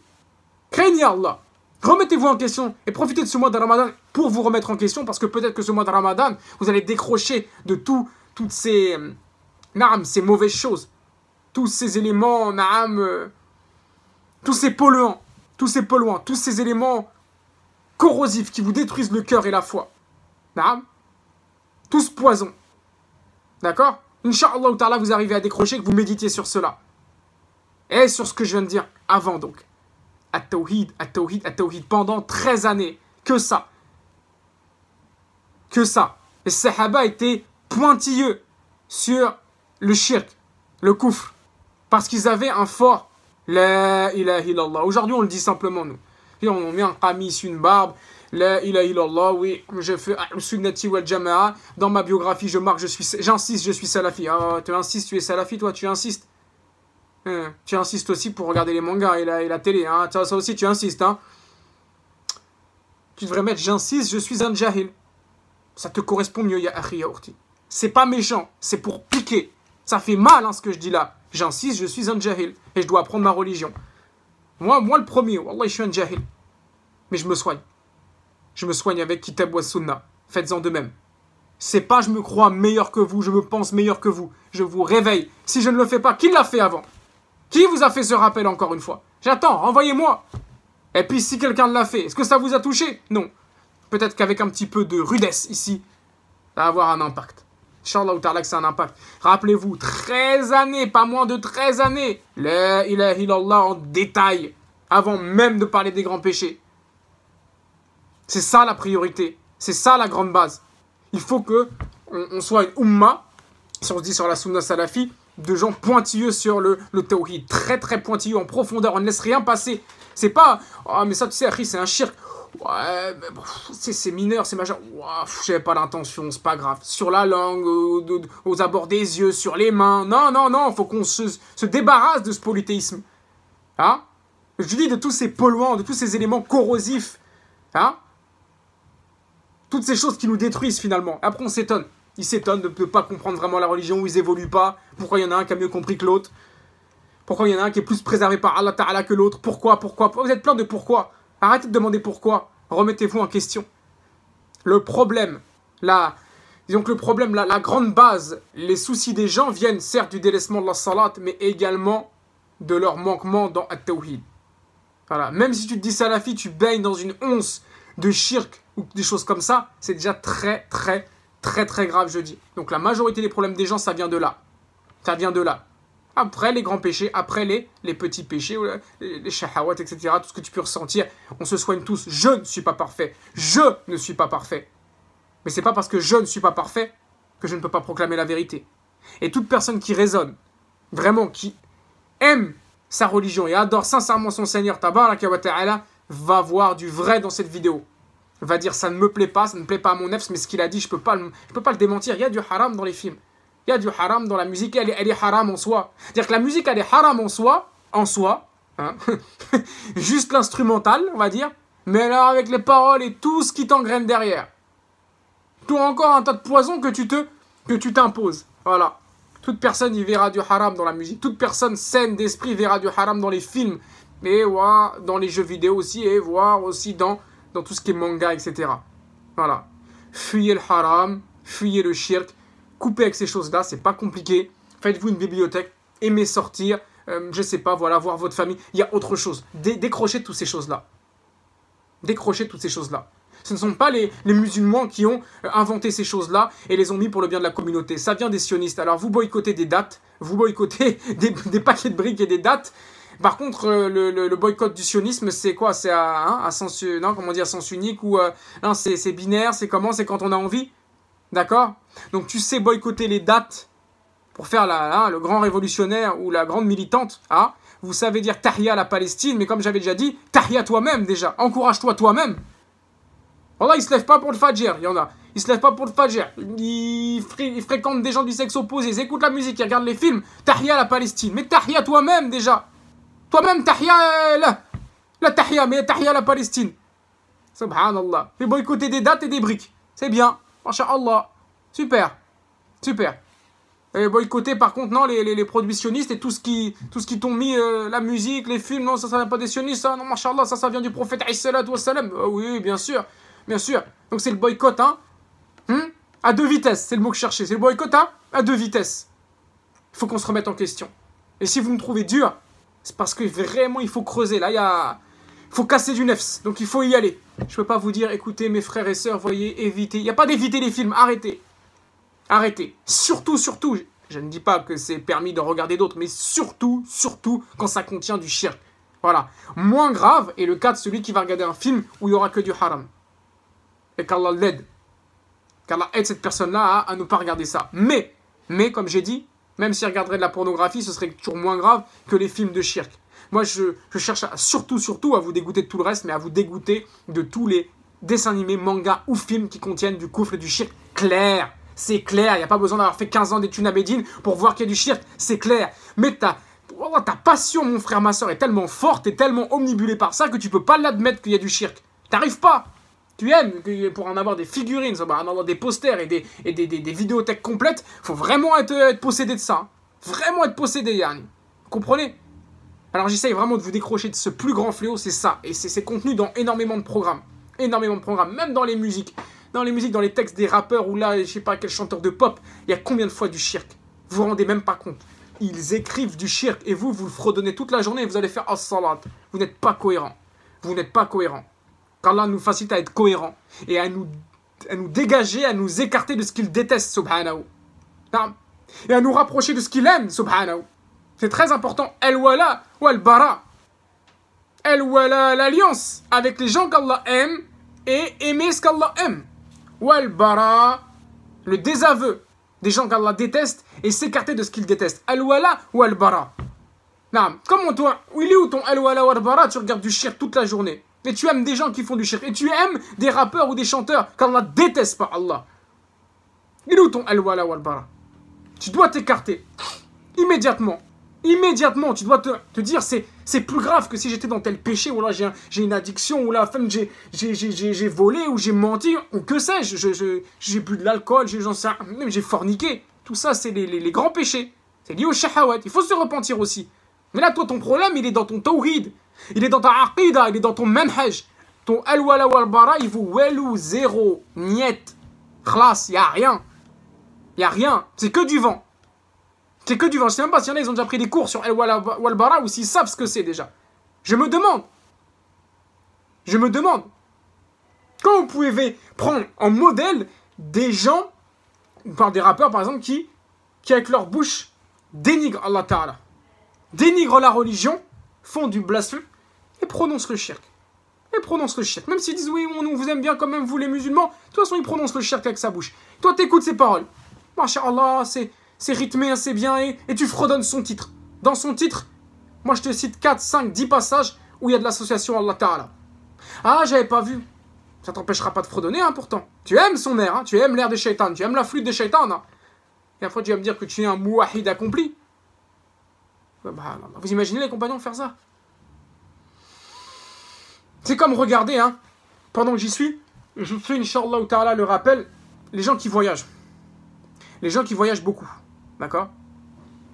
Speaker 1: Craignez Allah. Remettez-vous en question et profitez de ce mois de Ramadan pour vous remettre en question parce que peut-être que ce mois de Ramadan, vous allez décrocher de tout, toutes ces, euh, ces mauvaises choses, tous ces éléments naam, euh, tous ces polluants, tous ces polluants, tous ces éléments corrosifs qui vous détruisent le cœur et la foi. Tout ce poison. D'accord Inch'Allah vous arrivez à décrocher, que vous méditiez sur cela. Et sur ce que je viens de dire avant donc. At-Tawhid, at Pendant 13 années. Que ça. Que ça. Les Sahaba étaient pointilleux sur le shirk, le kufr. Parce qu'ils avaient un fort la ilaha illallah. Aujourd'hui, on le dit simplement, nous. Et on met un kamis, une barbe. La ilaha illallah. Oui, je fais sunnati wal jama'a. Dans ma biographie, je marque, je suis, j'insiste, je suis salafi. Ah, tu insistes, tu es salafi, toi, tu insistes. Hein, tu insistes aussi pour regarder les mangas et la, télé. Hein. Ça, aussi, tu insistes. Hein. Tu devrais mettre j'insiste, je suis un jahil. Ça te correspond mieux, ya akhi, C'est pas méchant, c'est pour piquer. Ça fait mal, hein, ce que je dis là. J'insiste, je suis un jahil et je dois apprendre ma religion. Moi, moi le premier, Wallah, je suis un jahil. Mais je me soigne. Je me soigne avec Kitab wa Faites-en de même. C'est pas je me crois meilleur que vous, je me pense meilleur que vous. Je vous réveille. Si je ne le fais pas, qui l'a fait avant Qui vous a fait ce rappel encore une fois J'attends, renvoyez-moi. Et puis si quelqu'un l'a fait, est-ce que ça vous a touché Non. Peut-être qu'avec un petit peu de rudesse ici, ça va avoir un impact c'est un impact. Rappelez-vous, 13 années, pas moins de 13 années, Il ilaha illallah en détail, avant même de parler des grands péchés. C'est ça la priorité, c'est ça la grande base. Il faut que on, soit une umma, si on se dit sur la sunna salafi, de gens pointilleux sur le, le très très pointilleux, en profondeur, on ne laisse rien passer. C'est pas, ah mais ça tu sais, c'est un shirk. Ouais, mais c'est mineur, c'est majeur. j'avais pas l'intention, c'est pas grave. Sur la langue, aux, abords des yeux, sur les mains. Non, non, non, faut qu'on se, se, débarrasse de ce polythéisme. Hein Je dis de tous ces polluants, de tous ces éléments corrosifs. Hein Toutes ces choses qui nous détruisent finalement. Après, on s'étonne. Ils s'étonnent de ne pas comprendre vraiment la religion, où ils évoluent pas. Pourquoi il y en a un qui a mieux compris que l'autre Pourquoi il y en a un qui est plus préservé par Allah Ta'ala que l'autre Pourquoi Pourquoi Vous êtes plein de pourquoi Arrêtez de demander pourquoi. Remettez-vous en question. Le problème, la, le problème, la, grande base, les soucis des gens viennent certes du délaissement de la salat, mais également de leur manquement dans At-Tawhid. Voilà. Même si tu te dis salafi, tu baignes dans une once de shirk ou des choses comme ça, c'est déjà très, très, très, très grave, je dis. Donc la majorité des problèmes des gens, ça vient de là. Ça vient de là après les grands péchés, après les, les petits péchés, les, les etc., tout ce que tu peux ressentir. On se soigne tous. Je ne suis pas parfait. Je ne suis pas parfait. Mais c'est pas parce que je ne suis pas parfait que je ne peux pas proclamer la vérité. Et toute personne qui raisonne, vraiment, qui aime sa religion et adore sincèrement son Seigneur, wa va voir du vrai dans cette vidéo. Va dire ça ne me plaît pas, ça ne plaît pas à mon nefs, mais ce qu'il a dit, je ne peux, pas peux pas le démentir. Il y a du haram dans les films. Il y a du haram dans la musique, elle, elle est haram en soi. C'est-à-dire que la musique, elle est haram en soi, en soi, hein. juste l'instrumental, on va dire, mais alors avec les paroles et tout ce qui t'engraine derrière. Tout encore un tas de poison que tu te que tu t'imposes. Voilà. Toute personne y verra du haram dans la musique. Toute personne saine d'esprit verra du haram dans les films. Et voir dans les jeux vidéo aussi. Et voir aussi dans, dans tout ce qui est manga, etc. Voilà. Fuyez le haram. Fuyez le shirk coupez avec ces choses-là, c'est pas compliqué. Faites-vous une bibliothèque, aimez sortir, euh, je sais pas, voilà, voir votre famille. Il y a autre chose. décrochez toutes ces choses-là. Décrochez toutes ces choses-là. Ce ne sont pas les, musulmans qui ont euh, inventé ces choses-là et les ont mis pour le bien de la communauté. Ça vient des sionistes. Alors vous boycottez des dates, vous boycottez des, paquets de briques et des dates. Par contre, euh, le, boycott du sionisme, c'est quoi C'est à, hein, sens, comment dire, sens unique ou hein, c'est binaire, c'est comment, c'est quand on a envie, d'accord donc tu sais boycotter les dates pour faire la, le grand révolutionnaire ou la grande militante. Hein. Vous savez dire tahia la Palestine, mais comme j'avais déjà dit, tahia toi-même déjà. Encourage-toi toi-même. Voilà, ils se lève pas pour le Fajr, il y en a. Ils se lève pas pour le Fajr. Il fréquente des gens du sexe opposé, ils écoutent la musique, ils regardent les films. Tahia la Palestine. Mais tahia toi-même déjà. Toi-même, tahia euh, La tahia, mais tahia la Palestine. Subhanallah. Mais boycotter des dates et des briques. C'est bien. Allah. Super. Super. Et boycotter par contre, non, les, les, produits sionistes et tout ce qui, tout ce qui t'ont mis, euh, la musique, les films, non, ça, ça vient pas des sionistes, ça, non, machallah, ça, ça vient du prophète salam. Ah oui, bien sûr, bien sûr. Donc c'est le boycott, hein. Hmm? à deux vitesses, c'est le mot que je cherchais. C'est le boycott, hein À deux vitesses. Il faut qu'on se remette en question. Et si vous me trouvez dur, c'est parce que vraiment il faut creuser. Là, il y a. Il faut casser du nefs, donc il faut y aller. Je ne peux pas vous dire, écoutez mes frères et sœurs, voyez, évitez. Il n'y a pas d'éviter les films, arrêtez. Arrêtez. Surtout, surtout, je ne dis pas que c'est permis de regarder d'autres, mais surtout, surtout quand ça contient du shirk. Voilà. Moins grave est le cas de celui qui va regarder un film où il n'y aura que du haram. Et qu'Allah l'aide. Qu'Allah aide cette personne-là à, ne pas regarder ça. Mais, mais comme j'ai dit, même s'il regarderait de la pornographie, ce serait toujours moins grave que les films de shirk. Moi, je, cherche surtout, surtout à vous dégoûter de tout le reste, mais à vous dégoûter de tous les dessins animés, mangas ou films qui contiennent du coufre et du shirk clair c'est clair. Il n'y a pas besoin d'avoir fait 15 ans d'études à Médine pour voir qu'il y a du shirk, c'est clair. Mais ta, oh, ta passion, mon frère, ma soeur, est tellement forte, et tellement omnibulée par ça que tu peux pas l'admettre qu'il y a du shirk. T'arrives pas tu aimes, pour en avoir des figurines, en avoir des posters et des, des, vidéothèques complètes, faut vraiment être, être possédé de ça. Hein. Vraiment être possédé, Yann. Comprenez Alors j'essaye vraiment de vous décrocher de ce plus grand fléau, c'est ça. Et c'est contenu dans énormément de programmes. Énormément de programmes, même dans les musiques dans les musiques, dans les textes des rappeurs ou là, je sais pas quel chanteur de pop, il y a combien de fois du shirk Vous vous rendez même pas compte. Ils écrivent du shirk et vous, vous le fredonnez toute la journée et vous allez faire as-salat. Oh, vous n'êtes pas cohérent. Vous n'êtes pas cohérent. Qu'Allah nous facilite à être cohérent et à nous, nous dégager, à nous écarter de ce qu'il déteste, subhanahu. Et à nous rapprocher de ce qu'il aime, subhanahu. C'est très important. El wala ou el bara. El wala, l'alliance avec les gens qu'Allah aime et aimer ce qu'Allah aime. Walbara, bara le désaveu des gens qu'Allah déteste et s'écarter de ce qu'il déteste. al ou al-bara. Comment toi, il est où ton al ou al Tu regardes du shirk toute la journée. Et tu aimes des gens qui font du shirk. Et tu aimes des rappeurs ou des chanteurs qu'Allah déteste par Allah. Il est où ton al ou al Tu dois t'écarter immédiatement immédiatement, tu dois te, dire, c'est, c'est plus grave que si j'étais dans tel péché, ou là j'ai, une addiction, ou là j'ai, j'ai, volé, ou j'ai menti, ou que sais-je, j'ai, bu de l'alcool, j'ai, j'ai forniqué. Tout ça, c'est les, les, les grands péchés. C'est lié au shahawat. Il faut se repentir aussi. Mais là, toi, ton problème, il est dans ton tawhid, il est dans ta aqidah, il est dans ton manhaj. Ton alwala walbara wal-bara, il vaut welou, zéro, niet, khlas, il a rien. Il n'y a rien. C'est que du vent. C'est que du vent. Je sais même pas s'il en ils ont déjà pris des cours sur El Walbara ou s'ils savent ce que c'est déjà. Je me demande. Je me demande. Quand vous pouvez prendre en modèle des gens, par des rappeurs par exemple, qui, qui avec leur bouche dénigrent Allah Ta'ala, dénigrent la religion, font du blasphème et prononcent le shirk. Et prononcent le shirk. Même s'ils disent oui, on, vous aime bien quand même, vous les musulmans, de toute façon ils prononcent le shirk avec sa bouche. Toi t'écoutes ces paroles. Masha'Allah, c'est c'est rythmé assez bien et, tu fredonnes son titre. Dans son titre, moi je te cite 4, 5, 10 passages où il y a de l'association Allah Ta'ala. Ah, j'avais pas vu. Ça t'empêchera pas de fredonner, hein, pourtant. Tu aimes son air, hein, tu aimes l'air de shaitan, tu aimes la flûte de shaitan Hein. Et après, tu vas me dire que tu es un muahid accompli. Bah, bah, vous imaginez les compagnons faire ça C'est comme regarder, hein, pendant que j'y suis, je fais, Inch'Allah Ta'ala, le rappel les gens qui voyagent. Les gens qui voyagent beaucoup. D'accord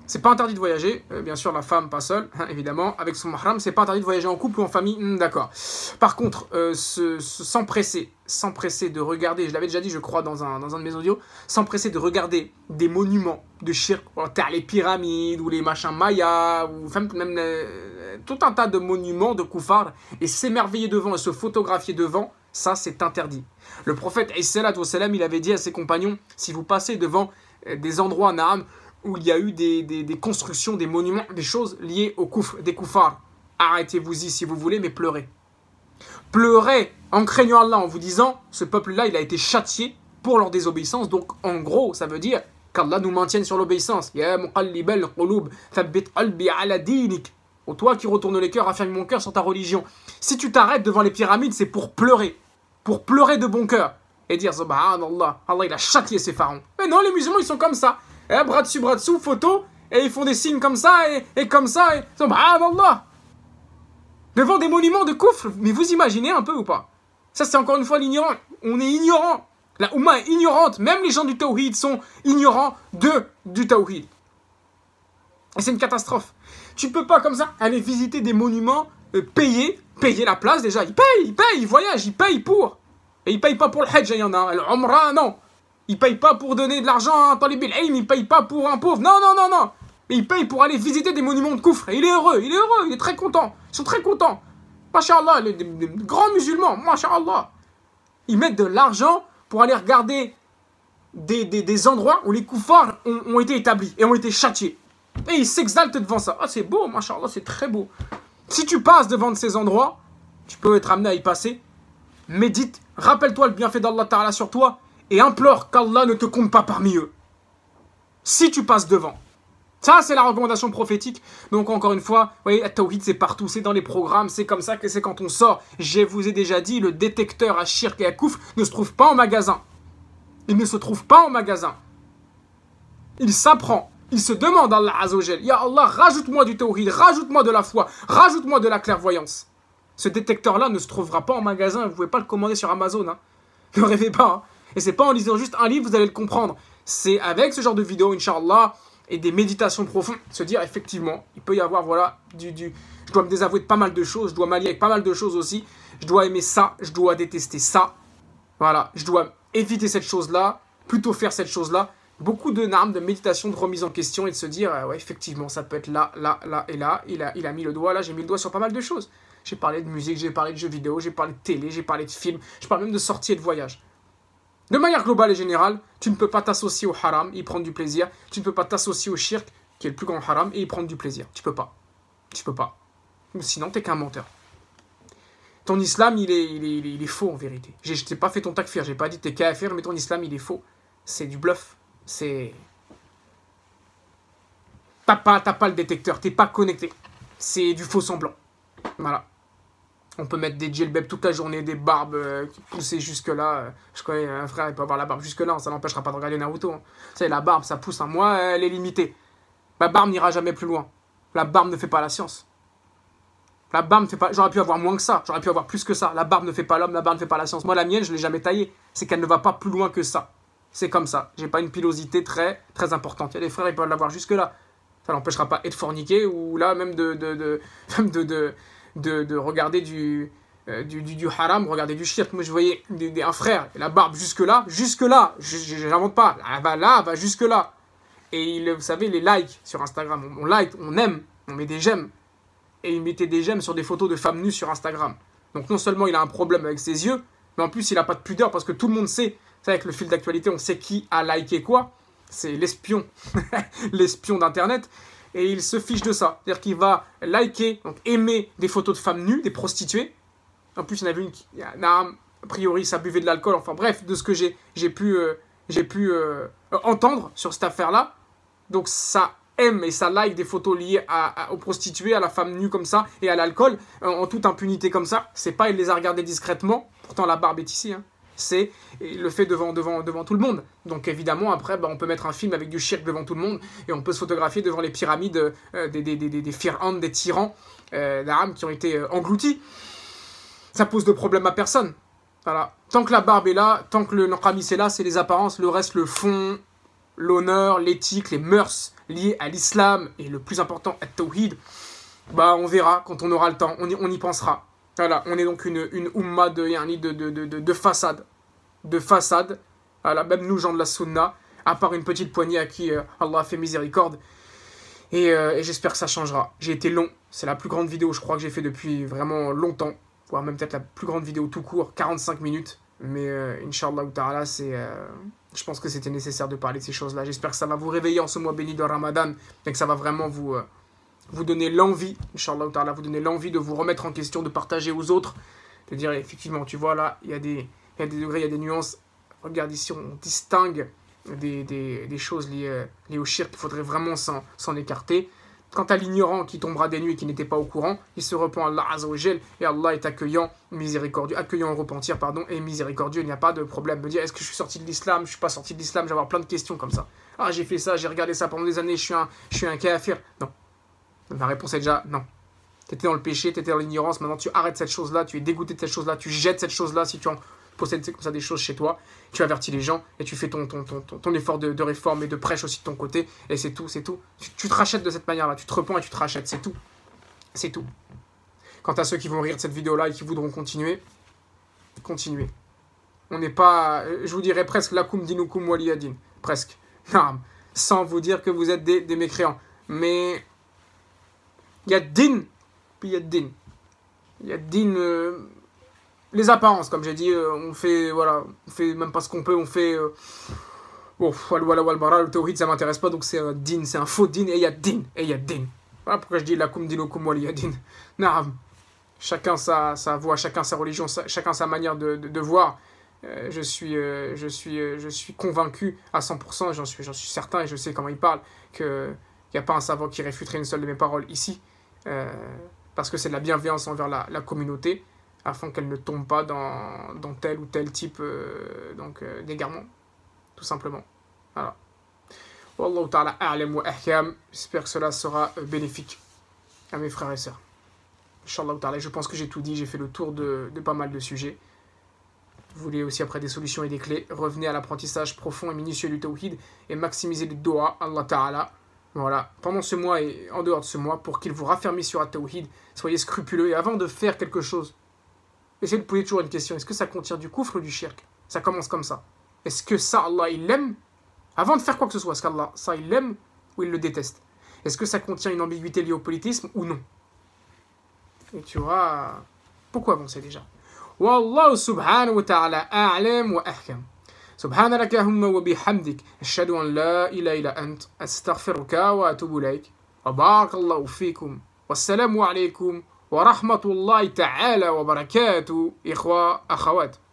Speaker 1: C'est pas interdit de voyager. Euh, bien sûr, la femme, pas seule, hein, évidemment. Avec son mahram, c'est pas interdit de voyager en couple ou en famille. Hmm, d'accord. Par contre, euh, sans s'empresser, s'empresser de regarder, je l'avais déjà dit, je crois, dans un, dans un de mes audios, s'empresser de regarder des monuments de shirk, oh, les pyramides ou les machins mayas, ou même euh, tout un tas de monuments de koufars, et s'émerveiller devant et se photographier devant, ça, c'est interdit. Le prophète, il avait dit à ses compagnons, si vous passez devant euh, des endroits en armes où il y a eu des, constructions, des monuments, des choses liées aux couf, des koufars. Arrêtez-vous-y si vous voulez, mais pleurez. Pleurez en craignant Allah, en vous disant, ce peuple-là, il a été châtié pour leur désobéissance. Donc, en gros, ça veut dire qu'Allah nous maintienne sur l'obéissance. Ya muqallibal toi qui retourne les cœurs, affirme mon cœur sur ta religion. Si tu t'arrêtes devant les pyramides, c'est pour pleurer. Pour pleurer de bon cœur et dire Subhanallah, Allah il a châtié ses pharaons. Mais non, les musulmans ils sont comme ça. Eh, bras dessus, bras dessous, photo, et ils font des signes comme ça et, comme ça et Subhanallah. Devant des monuments de coufles, mais vous imaginez un peu ou pas Ça c'est encore une fois l'ignorant. On est ignorant. La Ouma est ignorante. Même les gens du Tawhid sont ignorants de du Tawhid. Et c'est une catastrophe. Tu peux pas comme ça aller visiter des monuments, euh, payés. payer, payer la place déjà. Ils payent, ils payent, ils voyagent, ils payent pour. Et ils ne payent pas pour le Hajj, il hein, y en a. Umra, non. Ils ne payent pas pour donner de l'argent à un talib il ils ne payent pas pour un pauvre. Non, non, non, non. Mais ils payent pour aller visiter des monuments de coufre. Et il est heureux, il est heureux, il est très content. Ils sont très contents. Masha'Allah, les, les, grands musulmans, Masha'Allah. Ils mettent de l'argent pour aller regarder des, des, endroits où les koufars ont, ont été établis et ont été châtiés. Et ils s'exaltent devant ça. Ah, c'est beau, Masha'Allah, c'est très beau. Si tu passes devant de ces endroits, tu peux être amené à y passer médite, rappelle-toi le bienfait d'Allah Ta'ala sur toi et implore qu'Allah ne te compte pas parmi eux. Si tu passes devant. Ça, c'est la recommandation prophétique. Donc, encore une fois, vous voyez, Tawhid, c'est partout, c'est dans les programmes, c'est comme ça que c'est quand on sort. Je vous ai déjà dit, le détecteur à Shirk et à Kouf ne se trouve pas en magasin. Il ne se trouve pas en magasin. Il s'apprend. Il se demande à Allah Jal Ya Allah, rajoute-moi du Tawhid, rajoute-moi de la foi, rajoute-moi de la clairvoyance. Ce détecteur-là ne se trouvera pas en magasin, vous pouvez pas le commander sur Amazon. Hein. Ne rêvez pas. Hein. Et c'est pas en lisant juste un livre, vous allez le comprendre. C'est avec ce genre de vidéo, Inch'Allah, et des méditations profondes, se dire effectivement, il peut y avoir, voilà, du, du, je dois me désavouer de pas mal de choses, je dois m'allier avec pas mal de choses aussi, je dois aimer ça, je dois détester ça, voilà, je dois éviter cette chose-là, plutôt faire cette chose-là. Beaucoup de narmes, de méditation, de remise en question et de se dire, euh, ouais, effectivement, ça peut être là, là, là et là, il a, il a mis le doigt là, j'ai mis le doigt sur pas mal de choses. J'ai parlé de musique, j'ai parlé de jeux vidéo, j'ai parlé de télé, j'ai parlé de films, je parle même de sorties et de voyages. De manière globale et générale, tu ne peux pas t'associer au haram et y prendre du plaisir. Tu ne peux pas t'associer au shirk, qui est le plus grand haram, et y prendre du plaisir. Tu peux pas. Tu peux pas. Sinon, t'es qu'un menteur. Ton islam, il est, il est, faux en vérité. Je t'ai pas fait ton takfir, j'ai pas dit t'es kafir, mais ton islam, il est faux. C'est du bluff. C'est. T'as pas, pas le détecteur, t'es pas connecté. C'est du faux semblant. Voilà. On peut mettre des djellbebs toute la journée, des barbes euh, poussées jusque-là. Euh, je connais un frère, il peut avoir la barbe jusque-là, hein, ça n'empêchera pas de regarder Naruto. Hein. Tu sais, la barbe, ça pousse. Hein. Moi, elle est limitée. Ma barbe n'ira jamais plus loin. La barbe ne fait pas la science. La barbe ne fait pas... J'aurais pu avoir moins que ça, j'aurais pu avoir plus que ça. La barbe ne fait pas l'homme, la barbe ne fait pas la science. Moi, la mienne, je l'ai jamais taillée. C'est qu'elle ne va pas plus loin que ça. C'est comme ça. J'ai pas une pilosité très, très importante. Il y a des frères, ils peuvent l'avoir jusque-là. Ça n'empêchera pas être forniqué ou là même de, de, de, de de, regarder euh, du, du, du, haram, regarder du shirk. Moi, je voyais des, un frère, la barbe jusque-là, jusque-là, je j'invente pas. Elle va là, va jusque-là. Et vous savez, les likes sur Instagram, on, like, on aime, on met des j'aime. Et il mettait des j'aime sur des photos de femmes nues sur Instagram. Donc non seulement il a un problème avec ses yeux, mais en plus il n'a pas de pudeur parce que tout le monde sait, c'est avec le fil d'actualité, on sait qui a liké quoi. C'est l'espion, l'espion d'Internet et il se fiche de ça. C'est-à-dire qu'il va liker, donc aimer des photos de femmes nues, des prostituées. En plus, il y en avait une qui, a, priori, ça buvait de l'alcool. Enfin bref, de ce que j'ai pu, euh, pu euh, entendre sur cette affaire-là. Donc ça aime et ça like des photos liées à, aux prostituées, à la femme nue comme ça et à l'alcool, euh, en, toute impunité comme ça. C'est pas, il les a regardées discrètement. Pourtant, la barbe est ici. Hein c'est le fait devant, devant, devant tout le monde. Donc évidemment, après, bah, on peut mettre un film avec du shirk devant tout le monde, et on peut se photographier devant les pyramides euh, des, des, des, des, tyrans euh, qui ont été euh, engloutis. Ça pose de problème à personne. Voilà. Tant que la barbe est là, tant que le Nokramis est là, c'est les apparences, le reste, le fond, l'honneur, l'éthique, les mœurs liées à l'islam, et le plus important, à Tawhid, bah on verra quand on aura le temps, on on y pensera. Voilà, on est donc une, une umma de, de, de, de, de façade. De façade. Voilà, même nous, gens de la sunna, à part une petite poignée à qui euh, Allah fait miséricorde. Euh, et, j'espère que ça changera. J'ai été long. C'est la plus grande vidéo, je crois, que j'ai fait depuis vraiment longtemps. Voire même peut-être la plus grande vidéo tout court, 45 minutes. Mais euh, Inch'Allah ou Ta'ala, c'est. je pense que c'était nécessaire de parler de ces choses-là. J'espère que ça va vous réveiller en ce mois béni de Ramadan et que ça va vraiment vous, vous donner l'envie, Inch'Allah vous donner l'envie de vous remettre en question, de partager aux autres, de dire effectivement, tu vois là, il y, a des, degrés, il y a des nuances. Regarde ici, on distingue des, choses liées, liées, au shirk, il faudrait vraiment s'en écarter. Quant à l'ignorant qui tombera des nuits et qui n'était pas au courant, il se repent à Allah Azzawajal et Allah est accueillant, miséricordieux, accueillant au repentir, pardon, et miséricordieux, il n'y a pas de problème. Me dire, est-ce que je suis sorti de l'islam, je ne suis pas sorti de l'islam, j'ai avoir plein de questions comme ça. Ah, j'ai fait ça, j'ai regardé ça pendant des années, je suis un, je suis un kafir. Non, Ma réponse est déjà non. Tu étais dans le péché, tu étais dans l'ignorance, maintenant tu arrêtes cette chose-là, tu es dégoûté de cette chose-là, tu jettes cette chose-là si tu en possèdes comme ça des choses chez toi, tu avertis les gens et tu fais ton, ton, ton, ton, effort de, réforme et de prêche aussi de ton côté et c'est tout, c'est tout. Tu, te rachètes de cette manière-là, tu te repens et tu te rachètes, c'est tout. C'est tout. Quant à ceux qui vont rire de cette vidéo-là et qui voudront continuer, continuez. On n'est pas, je vous dirais presque lakum dinukum waliyadin, presque. sans vous dire que vous êtes des, des mécréants. Mais il y a din, puis il y a din. Il y a din. Euh, les apparences, comme j'ai dit, euh, on fait, voilà, on fait même pas ce qu'on peut, on fait. Euh, bon, le tawhid, ça m'intéresse pas, donc c'est un euh, din, c'est un faux din, et il y a din, et il y a din. Voilà pourquoi je dis la kum y a din. Naam. Chacun sa, voix, chacun sa religion, chacun sa manière de, de, voir. je suis, je suis, je suis convaincu à 100%, j'en suis, j'en suis certain et je sais comment il parle, qu'il n'y a pas un savant qui réfuterait une seule de mes paroles ici. Euh, parce que c'est de la bienveillance envers la, communauté, afin qu'elle ne tombe pas dans, tel ou tel type euh, donc euh, d'égarement, tout simplement. Voilà. ta'ala a'lam wa ahkam. J'espère que cela sera bénéfique à mes frères et sœurs. Inch'Allah ta'ala. Je pense que j'ai tout dit, j'ai fait le tour de, pas mal de sujets. Vous voulez aussi après des solutions et des clés, revenez à l'apprentissage profond et minutieux du tawhid et maximisez le doha Allah ta'ala voilà, pendant ce mois et en dehors de ce mois, pour qu'il vous raffermisse sur at soyez scrupuleux. Et avant de faire quelque chose, essayez de poser toujours une question. Est-ce que ça contient du coufre ou du shirk Ça commence comme ça. Est-ce que ça, Allah, il l'aime Avant de faire quoi que ce soit, est-ce qu'Allah, ça, il l'aime ou il le déteste Est-ce que ça contient une ambiguïté liée au politisme ou non Et tu vois, pourquoi avancer déjà. Wallahu subhanahu wa ta'ala a'lam wa ahkam. سبحانك اللهم وبحمدك أشهد أن لا إله إلا أنت أستغفرك وأتوب إليك وبارك الله فيكم والسلام عليكم ورحمة الله تعالى وبركاته إخوة أخوات